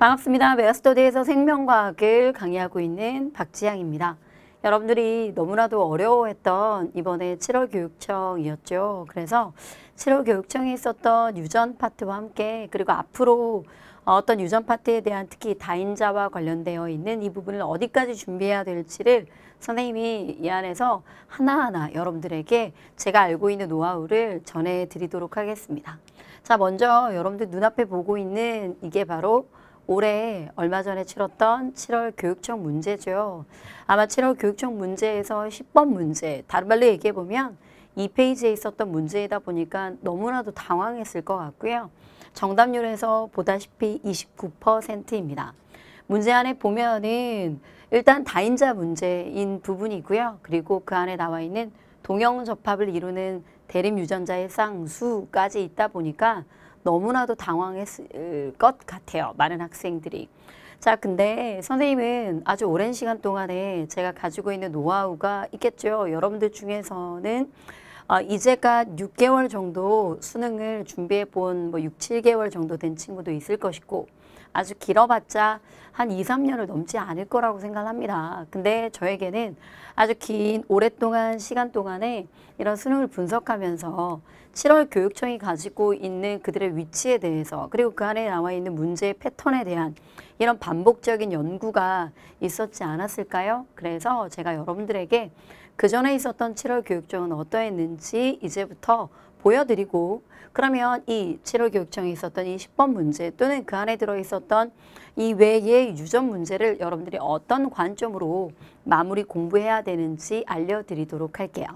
반갑습니다. 메어스터디에서 생명과학을 강의하고 있는 박지향입니다. 여러분들이 너무나도 어려워했던 이번에 7월 교육청이었죠. 그래서 7월 교육청에 있었던 유전 파트와 함께 그리고 앞으로 어떤 유전 파트에 대한 특히 다인자와 관련되어 있는 이 부분을 어디까지 준비해야 될지를 선생님이 이 안에서 하나하나 여러분들에게 제가 알고 있는 노하우를 전해드리도록 하겠습니다. 자, 먼저 여러분들 눈앞에 보고 있는 이게 바로 올해 얼마 전에 치렀던 7월 교육청 문제죠. 아마 7월 교육청 문제에서 10번 문제, 다른 말로 얘기해 보면 이페이지에 있었던 문제이다 보니까 너무나도 당황했을 것 같고요. 정답률에서 보다시피 29%입니다. 문제 안에 보면은 일단 다인자 문제인 부분이고요. 그리고 그 안에 나와 있는 동형 접합을 이루는 대립 유전자의 쌍수까지 있다 보니까 너무나도 당황했을 것 같아요. 많은 학생들이. 자, 근데 선생님은 아주 오랜 시간 동안에 제가 가지고 있는 노하우가 있겠죠. 여러분들 중에서는 어, 이제가 6개월 정도 수능을 준비해 본뭐 6, 7개월 정도 된 친구도 있을 것이고 아주 길어봤자 한 2, 3년을 넘지 않을 거라고 생각합니다. 근데 저에게는 아주 긴 오랫동안 시간 동안에 이런 수능을 분석하면서 7월 교육청이 가지고 있는 그들의 위치에 대해서 그리고 그 안에 나와 있는 문제의 패턴에 대한 이런 반복적인 연구가 있었지 않았을까요? 그래서 제가 여러분들에게 그 전에 있었던 7월 교육청은 어떠했는지 이제부터 보여드리고 그러면 이 7월 교육청에 있었던 이 10번 문제 또는 그 안에 들어있었던 이 외의 유전 문제를 여러분들이 어떤 관점으로 마무리 공부해야 되는지 알려드리도록 할게요.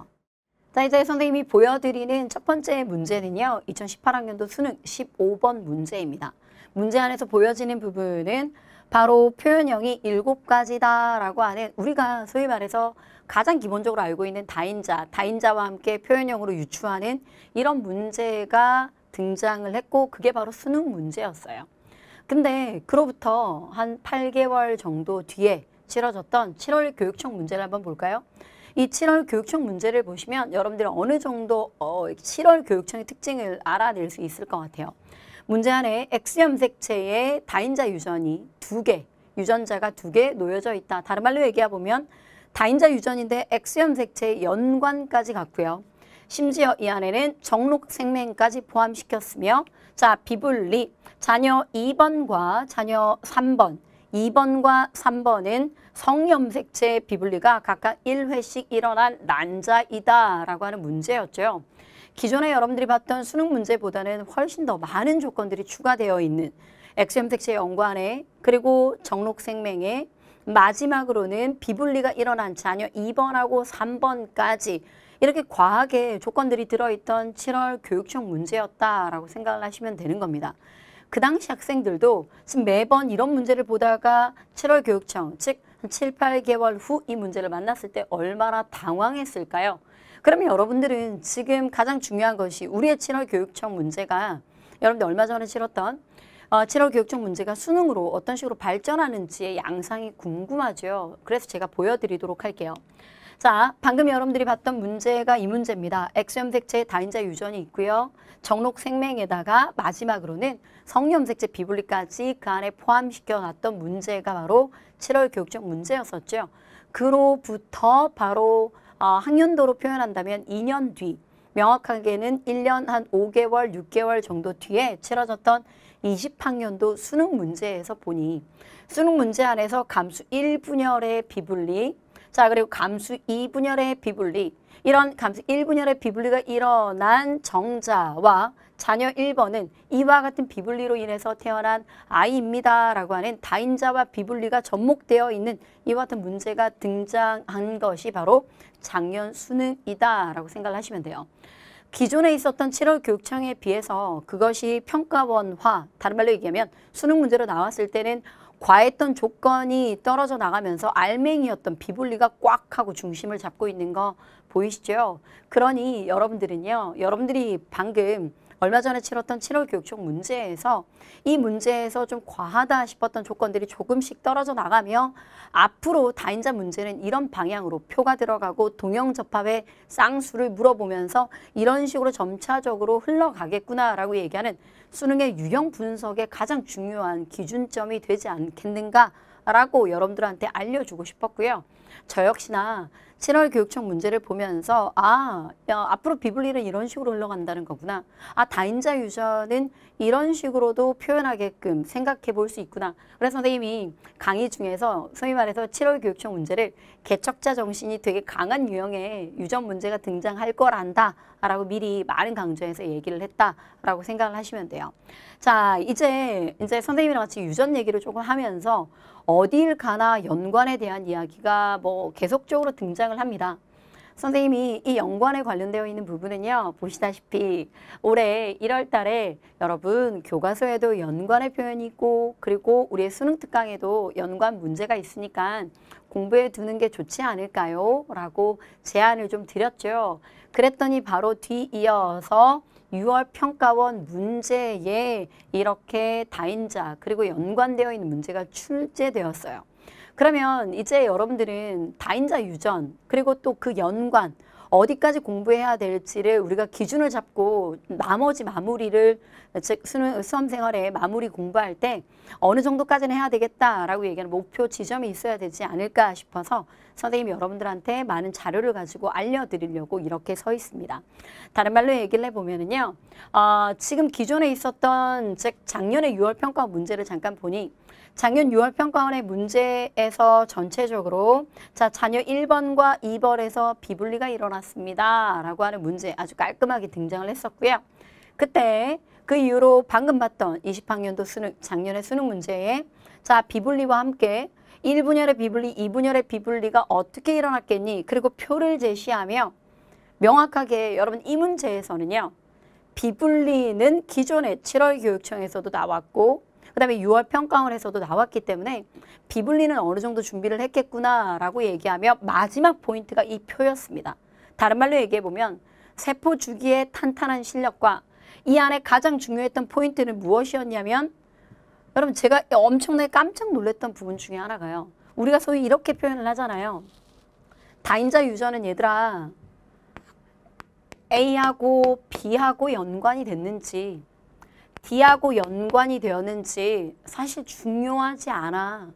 자 이제 선생님이 보여드리는 첫 번째 문제는요. 2018학년도 수능 15번 문제입니다. 문제 안에서 보여지는 부분은 바로 표현형이 일곱 가지다라고 하는 우리가 소위 말해서 가장 기본적으로 알고 있는 다인자, 다인자와 함께 표현형으로 유추하는 이런 문제가 등장을 했고 그게 바로 수능 문제였어요. 근데 그로부터 한 8개월 정도 뒤에 치러졌던 7월 교육청 문제를 한번 볼까요? 이 7월 교육청 문제를 보시면 여러분들이 어느 정도 어, 7월 교육청의 특징을 알아낼 수 있을 것 같아요. 문제 안에 X 염색체의 다인자 유전이 두 개, 유전자가 두 개 놓여져 있다. 다른 말로 얘기해 보면 다인자 유전인데 X 염색체의 연관까지 같고요. 심지어 이 안에는 정록 생명까지 포함시켰으며 자 비분리 자녀 2번과 자녀 3번 2번과 3번은 성염색체 비분리가 각각 1회씩 일어난 난자이다라고 하는 문제였죠. 기존에 여러분들이 봤던 수능 문제보다는 훨씬 더 많은 조건들이 추가되어 있는 엑셈택시의 연관에 그리고 정록생명에 마지막으로는 비분리가 일어난 자녀 2번하고 3번까지 이렇게 과하게 조건들이 들어있던 7월 교육청 문제였다라고 생각을 하시면 되는 겁니다. 그 당시 학생들도 지금 매번 이런 문제를 보다가 7월 교육청, 즉 7, 8개월 후 이 문제를 만났을 때 얼마나 당황했을까요? 그러면 여러분들은 지금 가장 중요한 것이 우리의 7월 교육청 문제가 여러분들 얼마 전에 치렀던 어, 7월 교육청 문제가 수능으로 어떤 식으로 발전하는지의 양상이 궁금하죠. 그래서 제가 보여드리도록 할게요. 자, 방금 여러분들이 봤던 문제가 이 문제입니다. 엑소염색체 다인자 유전이 있고요. 정록 생명에다가 마지막으로는 성염색체 비블리까지그 안에 포함시켜놨던 문제가 바로 7월 교육청 문제였었죠. 그로부터 바로 어, 학년도로 표현한다면 2년 뒤 명확하게는 1년 한 5개월, 6개월 정도 뒤에 치러졌던 20학년도 수능 문제에서 보니 수능 문제 안에서 감수 1분열의 비분리 자 그리고 감수 2분열의 비분리 이런 감, 일분열의 비블리가 일어난 정자와 자녀 1번은 이와 같은 비블리로 인해서 태어난 아이입니다. 라고 하는 다인자와 비블리가 접목되어 있는 이와 같은 문제가 등장한 것이 바로 작년 수능이다. 라고 생각을 하시면 돼요. 기존에 있었던 7월 교육청에 비해서 그것이 평가원화, 다른 말로 얘기하면 수능 문제로 나왔을 때는 과했던 조건이 떨어져 나가면서 알맹이였던 비블리가꽉 하고 중심을 잡고 있는 거 보이시죠? 그러니 여러분들은요. 여러분들이 방금 얼마 전에 치렀던 7월 교육청 문제에서 이 문제에서 좀 과하다 싶었던 조건들이 조금씩 떨어져 나가며 앞으로 다인자 문제는 이런 방향으로 표가 들어가고 동영 접합의 쌍수를 물어보면서 이런 식으로 점차적으로 흘러가겠구나라고 얘기하는 수능의 유형 분석의 가장 중요한 기준점이 되지 않겠는가라고 여러분들한테 알려주고 싶었고요. 저 역시나 7월 교육청 문제를 보면서 아, 야, 앞으로 비블리는 이런 식으로 흘러간다는 거구나. 아, 다인자 유저는 이런 식으로도 표현하게끔 생각해 볼 수 있구나. 그래서 선생님이 강의 중에서 소위 말해서 7월 교육청 문제를 개척자 정신이 되게 강한 유형의 유전 문제가 등장할 거란다. 라고 미리 많은 강좌에서 얘기를 했다라고 생각을 하시면 돼요. 자, 이제 이제 선생님이랑 같이 유전 얘기를 조금 하면서 어딜 가나 연관에 대한 이야기가 뭐 계속적으로 등장을 합니다. 선생님이 이 연관에 관련되어 있는 부분은요. 보시다시피 올해 1월 달에 여러분 교과서에도 연관의 표현이 있고 그리고 우리의 수능 특강에도 연관 문제가 있으니까 공부해 두는 게 좋지 않을까요? 라고 제안을 좀 드렸죠. 그랬더니 바로 뒤이어서 6월 평가원 문제에 이렇게 다인자 그리고 연관되어 있는 문제가 출제되었어요. 그러면 이제 여러분들은 다인자 유전 그리고 또 그 연관 어디까지 공부해야 될지를 우리가 기준을 잡고 나머지 마무리를 즉 수능 수험 생활에 마무리 공부할 때 어느 정도까지는 해야 되겠다라고 얘기하는 목표 지점이 있어야 되지 않을까 싶어서 선생님이 여러분들한테 많은 자료를 가지고 알려드리려고 이렇게 서 있습니다. 다른 말로 얘기를 해보면요. 어, 지금 기존에 있었던 즉 작년에 6월 평가 문제를 잠깐 보니 작년 6월 평가원의 문제에서 전체적으로 자 자녀 1번과 2번에서 비분리가 일어났습니다. 라고 하는 문제 아주 깔끔하게 등장을 했었고요. 그때 그 이후로 방금 봤던 20학년도 수능 작년의 수능 문제에 자 비분리와 함께 1분열의 비분리, 2분열의 비분리가 어떻게 일어났겠니? 그리고 표를 제시하며 명확하게 여러분 이 문제에서는요. 비분리는 기존의 7월 교육청에서도 나왔고 그 다음에 6월 평가원에서도 나왔기 때문에 비분리는 어느 정도 준비를 했겠구나라고 얘기하며 마지막 포인트가 이 표였습니다. 다른 말로 얘기해보면 세포 주기의 탄탄한 실력과 이 안에 가장 중요했던 포인트는 무엇이었냐면 여러분 제가 엄청나게 깜짝 놀랐던 부분 중에 하나가요. 우리가 소위 이렇게 표현을 하잖아요. 다인자 유전은 얘들아 A하고 B하고 연관이 됐는지 D하고 연관이 되었는지 사실 중요하지 않아.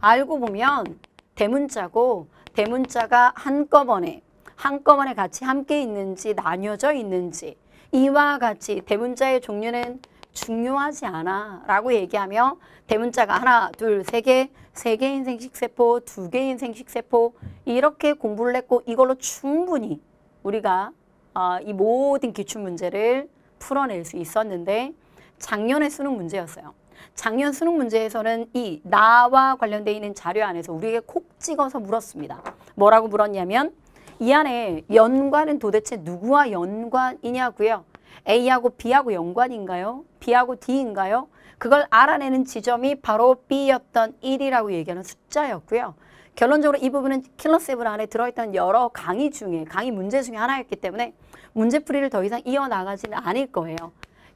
알고 보면 대문자고 대문자가 한꺼번에 한꺼번에 같이 함께 있는지 나뉘어져 있는지 이와 같이 대문자의 종류는 중요하지 않아 라고 얘기하며 대문자가 하나 둘 세 개 세 개인 생식세포 두 개인 생식세포 이렇게 공부를 했고 이걸로 충분히 우리가 어, 이 모든 기출 문제를 풀어낼 수 있었는데 작년에 수능 문제였어요. 작년 수능 문제에서는 이 나와 관련돼 있는 자료 안에서 우리에게 콕 찍어서 물었습니다. 뭐라고 물었냐면 이 안에 연관은 도대체 누구와 연관이냐고요? A하고 B하고 연관인가요? B하고 D인가요? 그걸 알아내는 지점이 바로 B였던 1이라고 얘기하는 숫자였고요. 결론적으로 이 부분은 킬러세븐 안에 들어있던 여러 강의 중에 강의 문제 중에 하나였기 때문에 문제풀이를 더 이상 이어나가지는 않을 거예요.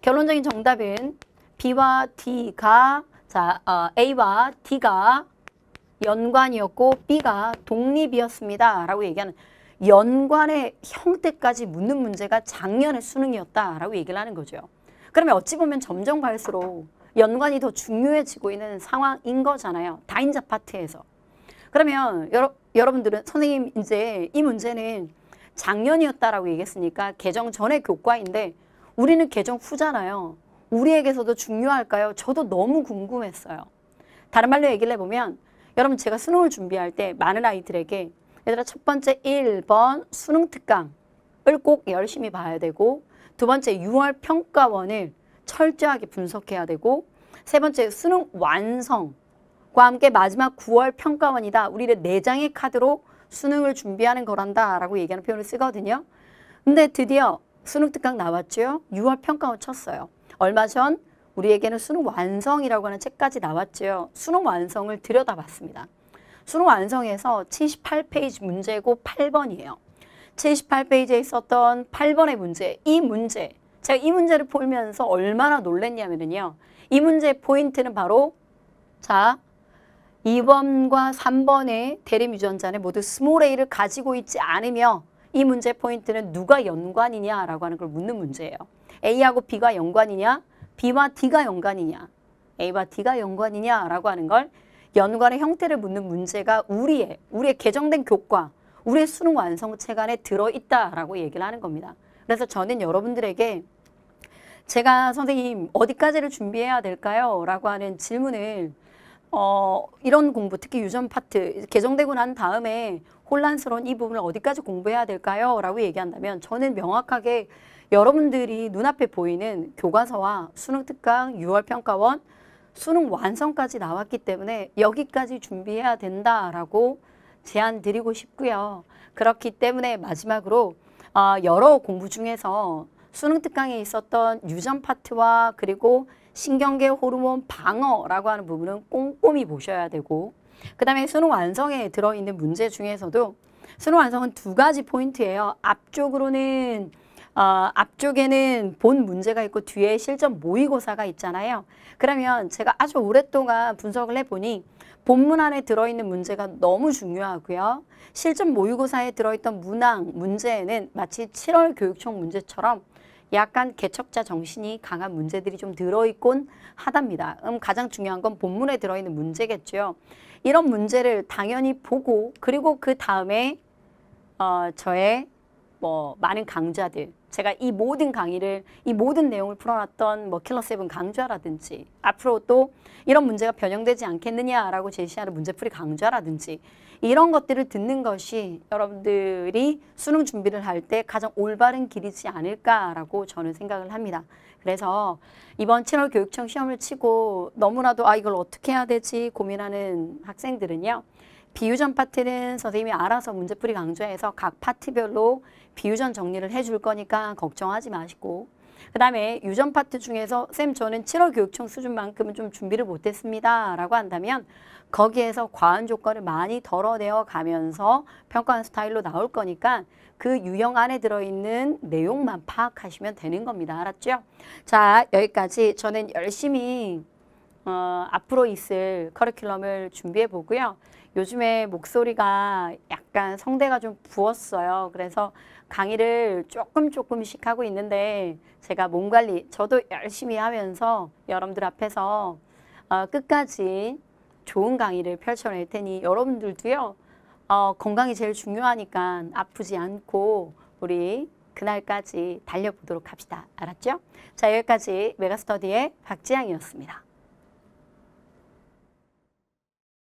결론적인 정답은 B와 D가 자 어, A와 D가 연관이었고 B가 독립이었습니다. 라고 얘기하는 연관의 형태까지 묻는 문제가 작년의 수능이었다라고 얘기를 하는 거죠. 그러면 어찌 보면 점점 갈수록 연관이 더 중요해지고 있는 상황인 거잖아요. 다인자 파트에서. 그러면 여러, 여러분들은 선생님 이제 이 문제는 작년이었다라고 얘기했으니까 개정 전의 교과인데 우리는 개정 후잖아요. 우리에게서도 중요할까요? 저도 너무 궁금했어요. 다른 말로 얘기를 해보면 여러분 제가 수능을 준비할 때 많은 아이들에게 얘들아 첫 번째 1번 수능 특강을 꼭 열심히 봐야 되고 두 번째 6월 평가원을 철저하게 분석해야 되고 세 번째 수능 완성과 함께 마지막 9월 평가원이다. 우리를 내장의 네 카드로 수능을 준비하는 거란다 라고 얘기하는 표현을 쓰거든요. 근데 드디어 수능 특강 나왔죠. 6월 평가원 쳤어요. 얼마 전 우리에게는 수능 완성이라고 하는 책까지 나왔죠. 수능 완성을 들여다봤습니다. 수능 완성에서 78페이지 문제고 8번이에요. 78페이지에 있었던 8번의 문제, 이 문제. 제가 이 문제를 풀면서 얼마나 놀랬냐면요. 이 문제의 포인트는 바로 자, 2번과 3번의 대립 유전자는 모두 스몰 A를 가지고 있지 않으며 이 문제 의 포인트는 누가 연관이냐라고 하는 걸 묻는 문제예요. A하고 B가 연관이냐? B와 D가 연관이냐? A와 D가 연관이냐라고 하는 걸 연관의 형태를 묻는 문제가 우리의 우리의 개정된 교과 우리의 수능 완성책 안에 들어있다라고 얘기를 하는 겁니다. 그래서 저는 여러분들에게 제가 선생님 어디까지를 준비해야 될까요? 라고 하는 질문을 어, 이런 공부 특히 유전 파트 개정되고 난 다음에 혼란스러운 이 부분을 어디까지 공부해야 될까요? 라고 얘기한다면 저는 명확하게 여러분들이 눈앞에 보이는 교과서와 수능 특강, 6월 평가원, 수능 완성까지 나왔기 때문에 여기까지 준비해야 된다라고 제안 드리고 싶고요. 그렇기 때문에 마지막으로 어, 여러 공부 중에서 수능 특강에 있었던 유전 파트와 그리고 신경계 호르몬 방어라고 하는 부분은 꼼꼼히 보셔야 되고 그 다음에 수능 완성에 들어있는 문제 중에서도 수능 완성은 두 가지 포인트예요. 앞쪽으로는 어, 앞쪽에는 본 문제가 있고 뒤에 실전 모의고사가 있잖아요. 그러면 제가 아주 오랫동안 분석을 해보니 본문 안에 들어있는 문제가 너무 중요하고요. 실전 모의고사에 들어있던 문항 문제에는 마치 7월 교육청 문제처럼 약간 개척자 정신이 강한 문제들이 좀 들어있곤 하답니다. 음, 가장 중요한 건 본문에 들어있는 문제겠죠. 이런 문제를 당연히 보고 그리고 그 다음에 어, 저의 뭐 많은 강좌들 제가 이 모든 강의를 이 모든 내용을 풀어놨던 뭐 킬러 세븐 강좌라든지 앞으로 또 이런 문제가 변형되지 않겠느냐라고 제시하는 문제풀이 강좌라든지 이런 것들을 듣는 것이 여러분들이 수능 준비를 할 때 가장 올바른 길이지 않을까라고 저는 생각을 합니다. 그래서 이번 7월 교육청 시험을 치고 너무나도 아 이걸 어떻게 해야 되지 고민하는 학생들은요. 비유전 파트는 선생님이 알아서 문제풀이 강조해서각 파트별로 비유전 정리를 해줄 거니까 걱정하지 마시고 그 다음에 유전 파트 중에서 쌤 저는 7월 교육청 수준만큼은 좀 준비를 못했습니다 라고 한다면 거기에서 과한 조건을 많이 덜어내어 가면서 평가한 스타일로 나올 거니까 그 유형 안에 들어있는 내용만 파악하시면 되는 겁니다. 알았죠? 자 여기까지 저는 열심히 어, 앞으로 있을 커리큘럼을 준비해 보고요. 요즘에 목소리가 약간 성대가 좀 부었어요. 그래서 강의를 조금 조금씩 하고 있는데 제가 몸 관리 저도 열심히 하면서 여러분들 앞에서 어, 끝까지 좋은 강의를 펼쳐낼 테니 여러분들도요 어, 건강이 제일 중요하니까 아프지 않고 우리 그날까지 달려보도록 합시다. 알았죠? 자 여기까지 메가스터디의 박지향이었습니다.